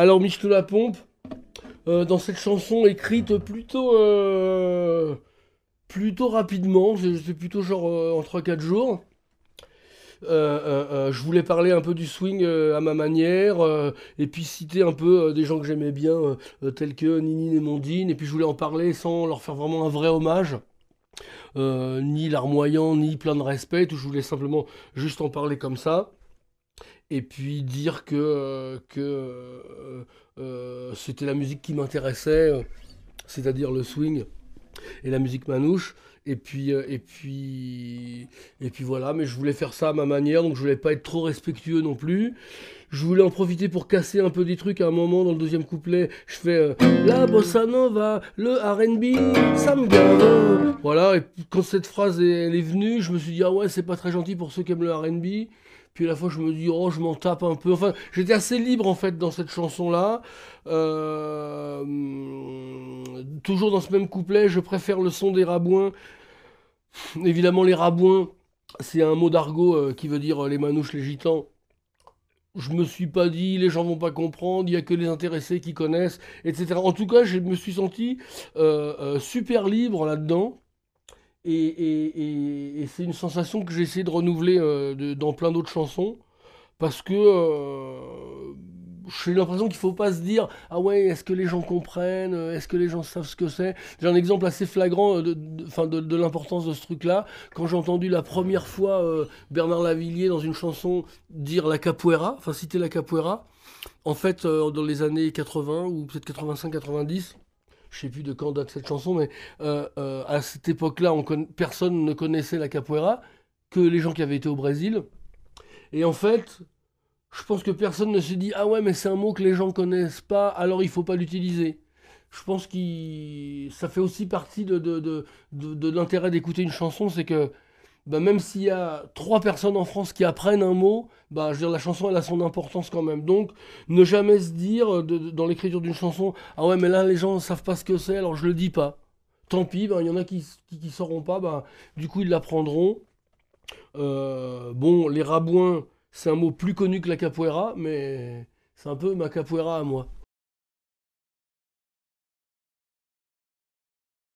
Alors, Mich la pompe, euh, dans cette chanson écrite plutôt, euh, plutôt rapidement, c'est plutôt genre euh, en 3-4 jours. je voulais parler un peu du swing à ma manière et puis citer un peu des gens que j'aimais bien tels que Ninine et Mondine et puis je voulais en parler sans leur faire vraiment un vrai hommage ni larmoyant ni plein de respect je voulais simplement juste en parler comme ça et puis dire que, euh, que euh, euh, c'était la musique qui m'intéressait, c'est-à-dire le swing et la musique manouche. Et puis, et puis, et puis voilà, mais je voulais faire ça à ma manière, donc je voulais pas être trop respectueux non plus. Je voulais en profiter pour casser un peu des trucs. À un moment, dans le deuxième couplet, je fais la bossa nova, le R&B, ça me gave. Voilà. Et quand cette phrase est, elle est venue, je me suis dit ah ouais, c'est pas très gentil pour ceux qui aiment le R&B la fois, je me dis, oh, je m'en tape un peu. Enfin, j'étais assez libre, en fait, dans cette chanson-là. Euh, toujours dans ce même couplet, je préfère le son des rabouins. Évidemment, les rabouins, c'est un mot d'argot euh, qui veut dire euh, les manouches, les gitans. Je me suis pas dit, les gens vont pas comprendre, il y a que les intéressés qui connaissent, etc. En tout cas, je me suis senti super libre là-dedans. Et, c'est une sensation que j'ai essayé de renouveler euh, dans plein d'autres chansons. Parce que euh, j'ai l'impression qu'il ne faut pas se dire ah ouais est-ce que les gens comprennent euh, est-ce que les gens savent ce que c'est j'ai un exemple assez flagrant de, l'importance de ce truc là quand j'ai entendu la première fois Bernard Lavillier dans une chanson dire la capoeira enfin citer la capoeira en fait dans les années 80 ou peut-être 85 90 je sais plus de quand date cette chanson, mais euh, euh, à cette époque-là, personne ne connaissait la capoeira que les gens qui avaient été au Brésil. Et en fait, je pense que personne ne s'est dit ah ouais, mais c'est un mot que les gens connaissent pas, alors il faut pas l'utiliser. Je pense que ça fait aussi partie de, de l'intérêt d'écouter une chanson, c'est que bah, même s'il y a trois personnes en France qui apprennent un mot, bah, je veux dire, la chanson elle a son importance quand même. Donc ne jamais se dire euh, dans l'écriture d'une chanson, ah ouais mais là les gens ne savent pas ce que c'est, alors je le dis pas. Tant pis, ben, il y en a qui ne sauront pas, bah, du coup ils l'apprendront. Euh, bon, les rabouins, c'est un mot plus connu que la capoeira, mais c'est un peu ma capoeira à moi.